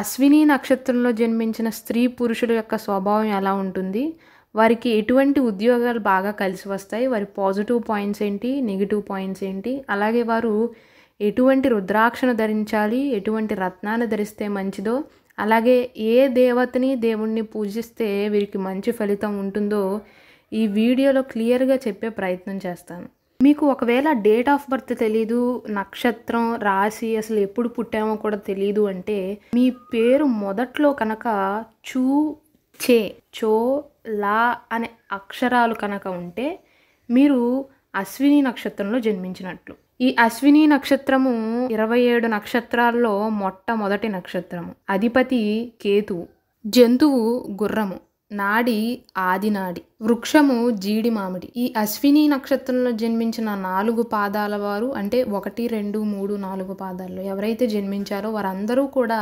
అశ్విని నక్షత్రంలో జన్మించిన స్త్రీ పురుషుల యొక్క స్వభావం ఎలా ఉంటుంది వారికి ఎటువంటి ఉద్యోగాలు బాగా కలిసి వస్తాయి వారి పాజిటివ్ పాయింట్స్ ఏంటి నెగిటివ్ పాయింట్స్ ఏంటి అలాగే వారు ఎటువంటి రుద్రాక్షను ధరించాలి ఎటువంటి రత్నాన్ని ధరిస్తే మంచిదో అలాగే ఏ దేవతని దేవుణ్ణి పూజిస్తే వీరికి మంచి ఫలితం ఉంటుందో ఈ వీడియోలో క్లియర్గా చెప్పే ప్రయత్నం చేస్తాను మీకు ఒకవేళ డేట్ ఆఫ్ బర్త్ తెలీదు నక్షత్రం రాశి అసలు ఎప్పుడు పుట్టామో కూడా తెలీదు అంటే మీ పేరు మొదట్లో కనుక చూ చే చో లా అనే అక్షరాలు కనుక ఉంటే మీరు అశ్విని నక్షత్రంలో జన్మించినట్లు ఈ అశ్విని నక్షత్రము ఇరవై ఏడు నక్షత్రాల్లో మొట్టమొదటి నక్షత్రము అధిపతి కేతువు జంతువు గుర్రము నాడి ఆదినాడి వృక్షము జీడి మామిడి ఈ అశ్విని నక్షత్రంలో జన్మించిన నాలుగు పాదాల వారు అంటే ఒకటి రెండు మూడు నాలుగు పాదాల్లో ఎవరైతే జన్మించారో వారందరూ కూడా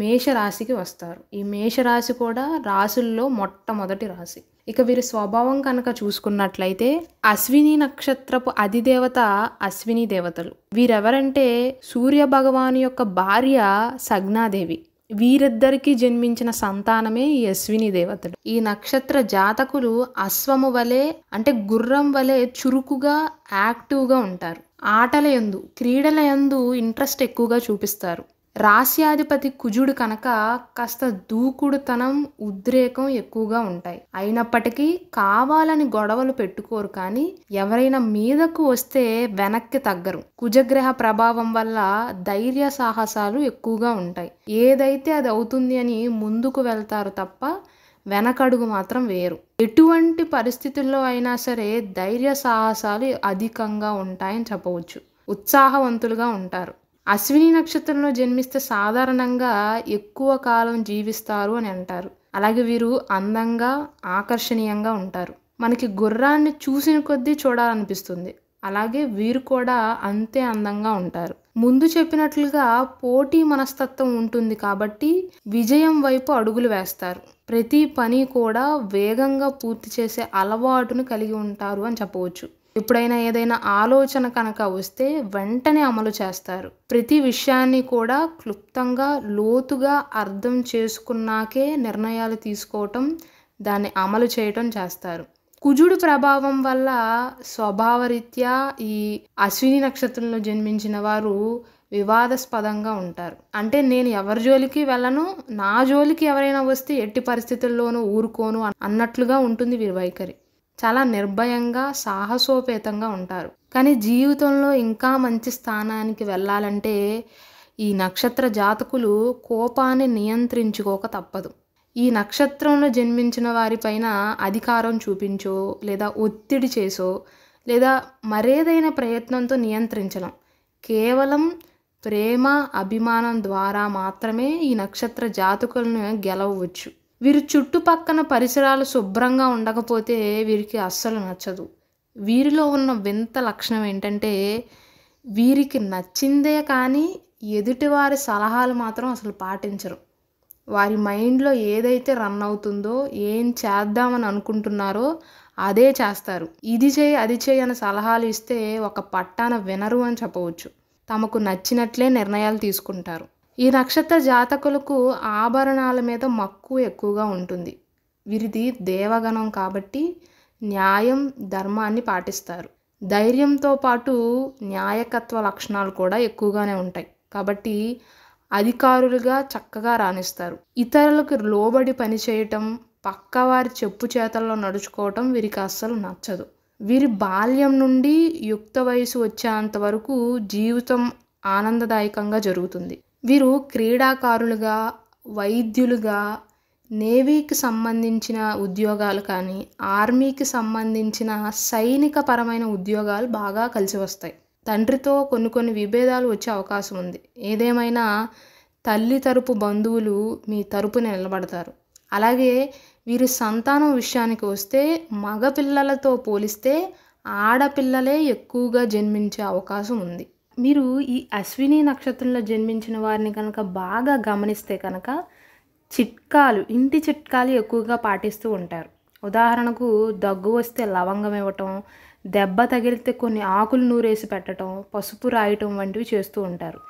మేషరాశికి వస్తారు ఈ మేషరాశి కూడా రాసుల్లో మొట్టమొదటి రాశి ఇక వీరి స్వభావం కనుక చూసుకున్నట్లయితే అశ్విని నక్షత్రపు అధిదేవత అశ్విని దేవతలు వీరెవరంటే సూర్య భగవాను యొక్క భార్య సగ్నాదేవి వీరిద్దరికీ జన్మించిన సంతానమే ఈ అశ్విని దేవతలు ఈ నక్షత్ర జాతకులు అశ్వము వలె అంటే గుర్రం వలె చురుకుగా యాక్టివ్గా ఉంటారు ఆటల ఎందు క్రీడల ఎందు ఇంట్రెస్ట్ ఎక్కువగా చూపిస్తారు రాశ్యాధిపతి కుజుడు కనుక కాస్త దూకుడుతనం ఉద్రేకం ఎక్కువగా ఉంటాయి అయినప్పటికీ కావాలని గొడవలు పెట్టుకోరు కానీ ఎవరైనా మీదకు వస్తే వెనక్కి తగ్గరు కుజగ్రహ ప్రభావం వల్ల ధైర్య సాహసాలు ఎక్కువగా ఉంటాయి ఏదైతే అది అవుతుంది అని ముందుకు వెళ్తారు తప్ప వెనకడుగు మాత్రం వేరు ఎటువంటి పరిస్థితుల్లో అయినా సరే ధైర్య సాహసాలు అధికంగా ఉంటాయని చెప్పవచ్చు ఉత్సాహవంతులుగా ఉంటారు అశ్విని నక్షత్రంలో జన్మిస్తే సాధారణంగా ఎక్కువ కాలం జీవిస్తారు అని అంటారు అలాగే వీరు అందంగా ఆకర్షణీయంగా ఉంటారు మనకి గుర్రాన్ని చూసిన కొద్దీ చూడాలనిపిస్తుంది అలాగే వీరు కూడా అంతే అందంగా ఉంటారు ముందు చెప్పినట్లుగా పోటీ మనస్తత్వం ఉంటుంది కాబట్టి విజయం వైపు అడుగులు వేస్తారు ప్రతి పని కూడా వేగంగా పూర్తి చేసే అలవాటును కలిగి ఉంటారు అని చెప్పవచ్చు ఎప్పుడైనా ఏదైనా ఆలోచన కనుక వస్తే వెంటనే అమలు చేస్తారు ప్రతి విషయాన్ని కూడా క్లుప్తంగా లోతుగా అర్థం చేసుకున్నాకే నిర్ణయాలు తీసుకోవటం దాన్ని అమలు చేయటం చేస్తారు కుజుడు ప్రభావం వల్ల స్వభావరీత్యా ఈ అశ్విని నక్షత్రంలో జన్మించిన వారు వివాదాస్పదంగా ఉంటారు అంటే నేను ఎవరి జోలికి వెళ్ళను నా జోలికి ఎవరైనా వస్తే ఎట్టి పరిస్థితుల్లోనూ ఊరుకోను అన్నట్లుగా ఉంటుంది వీరి వైఖరి చాలా నిర్భయంగా సాహసోపేతంగా ఉంటారు కానీ జీవితంలో ఇంకా మంచి స్థానానికి వెళ్ళాలంటే ఈ నక్షత్ర జాతకులు కోపాన్ని నియంత్రించుకోక తప్పదు ఈ నక్షత్రంలో జన్మించిన వారిపైన అధికారం చూపించో లేదా ఒత్తిడి చేసో లేదా మరేదైన ప్రయత్నంతో నియంత్రించడం కేవలం ప్రేమ అభిమానం ద్వారా మాత్రమే ఈ నక్షత్ర జాతకులను గెలవచ్చు వీరు చుట్టుపక్కన పరిసరాలు శుభ్రంగా ఉండకపోతే వీరికి అస్సలు నచ్చదు వీరిలో ఉన్న వింత లక్షణం ఏంటంటే వీరికి నచ్చిందే కానీ ఎదుటివారి సలహాలు మాత్రం అసలు పాటించరు వారి మైండ్లో ఏదైతే రన్ అవుతుందో ఏం చేద్దామని అనుకుంటున్నారో అదే చేస్తారు ఇది చేయి అది చేయి అని సలహాలు ఇస్తే ఒక పట్టాన వినరు అని చెప్పవచ్చు తమకు నచ్చినట్లే నిర్ణయాలు తీసుకుంటారు ఈ నక్షత్ర జాతకులకు ఆభరణాల మీద మక్కువ ఎక్కువగా ఉంటుంది వీరిది దేవగణం కాబట్టి న్యాయం ధర్మాన్ని పాటిస్తారు ధైర్యంతో పాటు న్యాయకత్వ లక్షణాలు కూడా ఎక్కువగానే ఉంటాయి కాబట్టి అధికారులుగా చక్కగా రాణిస్తారు ఇతరులకు లోబడి పనిచేయటం పక్కవారి చెప్పు చేతల్లో నడుచుకోవటం వీరికి అస్సలు నచ్చదు వీరి బాల్యం నుండి యుక్త వయసు వచ్చేంత వరకు జీవితం ఆనందదాయకంగా జరుగుతుంది వీరు క్రీడాకారులుగా వైద్యులుగా నేవీకి సంబంధించిన ఉద్యోగాలు కానీ ఆర్మీకి సంబంధించిన సైనికపరమైన ఉద్యోగాలు బాగా కలిసి వస్తాయి తండ్రితో కొన్ని కొన్ని విభేదాలు వచ్చే అవకాశం ఉంది ఏదేమైనా తల్లి తరపు బంధువులు మీ తరపున నిలబడతారు అలాగే వీరి సంతానం విషయానికి వస్తే మగపిల్లలతో పోలిస్తే ఆడపిల్లలే ఎక్కువగా జన్మించే అవకాశం ఉంది మీరు ఈ అశ్విని నక్షత్రంలో జన్మించిన వారిని కనుక బాగా గమనిస్తే కనుక చిట్కాలు ఇంటి చిట్కాలు ఎక్కువగా పాటిస్తూ ఉంటారు ఉదాహరణకు దగ్గు వస్తే లవంగం ఇవ్వటం దెబ్బ తగిలితే కొన్ని ఆకులు నూరేసి పెట్టడం పసుపు రాయటం వంటివి చేస్తూ ఉంటారు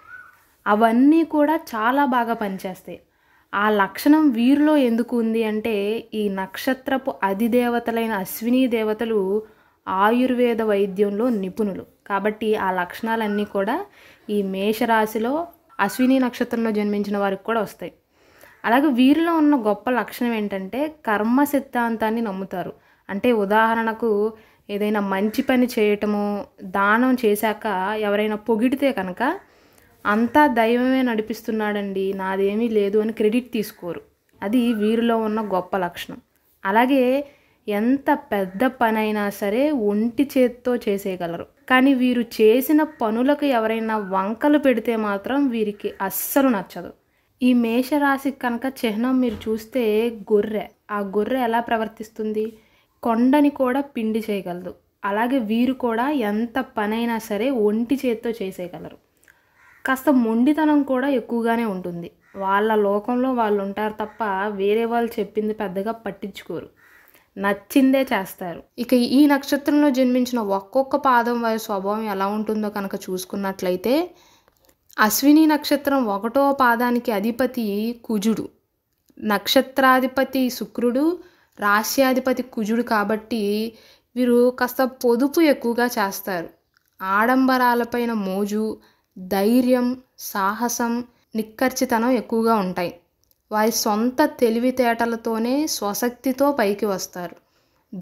అవన్నీ కూడా చాలా బాగా పనిచేస్తాయి ఆ లక్షణం వీరిలో ఎందుకు ఉంది అంటే ఈ నక్షత్రపు అధిదేవతలైన అశ్విని దేవతలు ఆయుర్వేద వైద్యంలో నిపుణులు కాబట్టి ఆ లక్షణాలన్నీ కూడా ఈ మేషరాశిలో అశ్విని నక్షత్రంలో జన్మించిన వారికి కూడా వస్తాయి అలాగే వీరిలో ఉన్న గొప్ప లక్షణం ఏంటంటే కర్మ సిద్ధాంతాన్ని నమ్ముతారు అంటే ఉదాహరణకు ఏదైనా మంచి పని చేయటము దానం చేశాక ఎవరైనా పొగిడితే కనుక అంతా దైవమే నడిపిస్తున్నాడండి నాదేమీ లేదు అని క్రెడిట్ తీసుకోరు అది వీరిలో ఉన్న గొప్ప లక్షణం అలాగే ఎంత పెద్ద పనైనా సరే ఒంటి చేత్తో చేసేయగలరు కానీ వీరు చేసిన పనులకు ఎవరైనా వంకలు పెడితే మాత్రం వీరికి అస్సలు నచ్చదు ఈ మేషరాశి కనుక చిహ్నం మీరు చూస్తే గొర్రె ఆ గొర్రె ఎలా ప్రవర్తిస్తుంది కొండని కూడా పిండి చేయగలదు అలాగే వీరు కూడా ఎంత పనైనా సరే ఒంటి చేత్తో చేసేయగలరు కాస్త మొండితనం కూడా ఎక్కువగానే ఉంటుంది వాళ్ళ లోకంలో వాళ్ళు ఉంటారు తప్ప వేరే వాళ్ళు చెప్పింది పెద్దగా పట్టించుకోరు నచ్చిందే చేస్తారు ఇక ఈ నక్షత్రంలో జన్మించిన ఒక్కొక్క పాదం వారి స్వభావం ఎలా ఉంటుందో కనుక చూసుకున్నట్లయితే అశ్విని నక్షత్రం ఒకటో పాదానికి అధిపతి కుజుడు నక్షత్రాధిపతి శుక్రుడు రాశ్యాధిపతి కుజుడు కాబట్టి వీరు కాస్త పొదుపు ఎక్కువగా చేస్తారు ఆడంబరాలపైన మోజు ధైర్యం సాహసం నిక్కర్చితనం ఎక్కువగా ఉంటాయి వారి సొంత తెలివితేటలతోనే స్వశక్తితో పైకి వస్తారు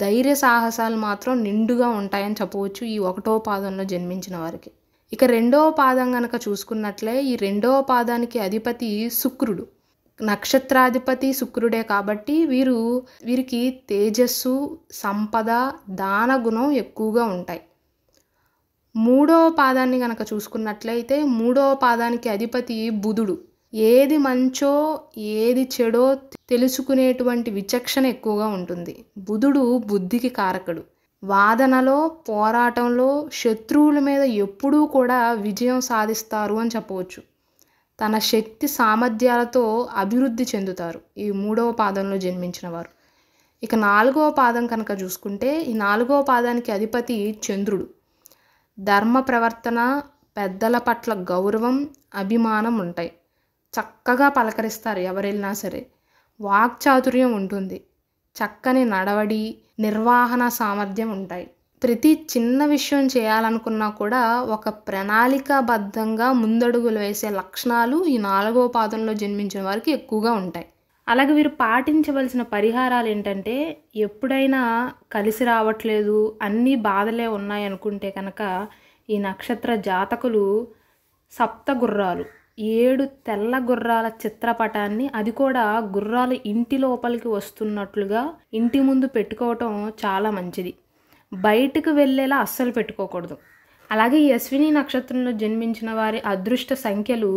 ధైర్య సాహసాలు మాత్రం నిండుగా ఉంటాయని చెప్పవచ్చు ఈ ఒకటో పాదంలో జన్మించిన వారికి ఇక రెండవ పాదం కనుక చూసుకున్నట్లే ఈ రెండవ పాదానికి అధిపతి శుక్రుడు నక్షత్రాధిపతి శుక్రుడే కాబట్టి వీరు వీరికి తేజస్సు సంపద దాన గుణం ఎక్కువగా ఉంటాయి మూడవ పాదాన్ని కనుక చూసుకున్నట్లయితే మూడవ పాదానికి అధిపతి బుధుడు ఏది మంచో ఏది చెడో తెలుసుకునేటువంటి విచక్షణ ఎక్కువగా ఉంటుంది బుధుడు బుద్ధికి కారకుడు వాదనలో పోరాటంలో శత్రువుల మీద ఎప్పుడూ కూడా విజయం సాధిస్తారు అని చెప్పవచ్చు తన శక్తి సామర్థ్యాలతో అభివృద్ధి చెందుతారు ఈ మూడవ పాదంలో జన్మించిన వారు ఇక నాలుగవ పాదం కనుక చూసుకుంటే ఈ నాలుగవ పాదానికి అధిపతి చంద్రుడు ధర్మ ప్రవర్తన పెద్దల పట్ల గౌరవం అభిమానం ఉంటాయి చక్కగా పలకరిస్తారు ఎవరెళ్ళినా సరే వాక్చాతుర్యం ఉంటుంది చక్కని నడవడి నిర్వహణ సామర్థ్యం ఉంటాయి ప్రతి చిన్న విషయం చేయాలనుకున్నా కూడా ఒక ప్రణాళికాబద్ధంగా ముందడుగులు వేసే లక్షణాలు ఈ నాలుగో పాదంలో జన్మించిన వారికి ఎక్కువగా ఉంటాయి అలాగే వీరు పాటించవలసిన పరిహారాలు ఏంటంటే ఎప్పుడైనా కలిసి రావట్లేదు అన్నీ బాధలే ఉన్నాయనుకుంటే కనుక ఈ నక్షత్ర జాతకులు సప్త గుర్రాలు ఏడు తెల్ల గుర్రాల చిత్రపటాన్ని అది కూడా గుర్రాలు ఇంటి లోపలికి వస్తున్నట్లుగా ఇంటి ముందు పెట్టుకోవటం చాలా మంచిది బయటకు వెళ్ళేలా అస్సలు పెట్టుకోకూడదు అలాగే అశ్విని నక్షత్రంలో జన్మించిన వారి అదృష్ట సంఖ్యలు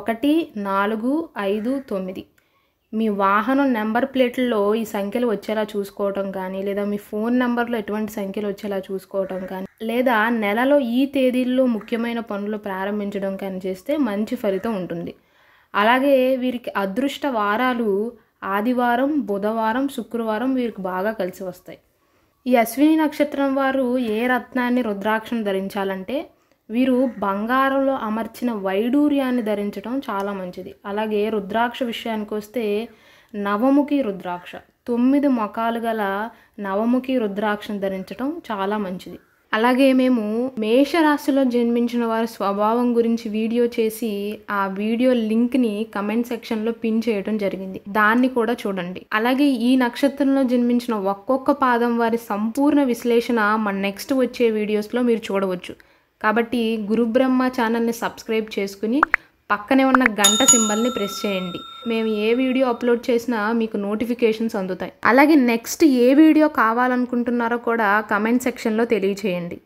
ఒకటి నాలుగు ఐదు తొమ్మిది మీ వాహనం నెంబర్ ప్లేట్లలో ఈ సంఖ్యలు వచ్చేలా చూసుకోవటం కానీ లేదా మీ ఫోన్ నెంబర్లో ఎటువంటి సంఖ్యలు వచ్చేలా చూసుకోవటం కానీ లేదా నెలలో ఈ తేదీల్లో ముఖ్యమైన పనులు ప్రారంభించడం కానీ చేస్తే మంచి ఫలితం ఉంటుంది అలాగే వీరికి అదృష్ట వారాలు ఆదివారం బుధవారం శుక్రవారం వీరికి బాగా కలిసి వస్తాయి ఈ అశ్విని నక్షత్రం వారు ఏ రత్నాన్ని రుద్రాక్షను ధరించాలంటే వీరు బంగారంలో అమర్చిన వైడూర్యాన్ని ధరించడం చాలా మంచిది అలాగే రుద్రాక్ష విషయానికి వస్తే నవముఖి రుద్రాక్ష తొమ్మిది మొఖాలు గల నవముఖి రుద్రాక్షను ధరించడం చాలా మంచిది అలాగే మేము మేషరాశిలో జన్మించిన వారి స్వభావం గురించి వీడియో చేసి ఆ వీడియో లింక్ని కమెంట్ సెక్షన్లో పిన్ చేయడం జరిగింది దాన్ని కూడా చూడండి అలాగే ఈ నక్షత్రంలో జన్మించిన ఒక్కొక్క పాదం వారి సంపూర్ణ విశ్లేషణ మన నెక్స్ట్ వచ్చే వీడియోస్లో మీరు చూడవచ్చు కాబట్టి గురుబ్రహ్మ ఛానల్ని సబ్స్క్రైబ్ చేసుకుని పక్కనే ఉన్న గంట సింబల్ని ప్రెస్ చేయండి మేము ఏ వీడియో అప్లోడ్ చేసినా మీకు నోటిఫికేషన్స్ అందుతాయి అలాగే నెక్స్ట్ ఏ వీడియో కావాలనుకుంటున్నారో కూడా కమెంట్ సెక్షన్లో తెలియచేయండి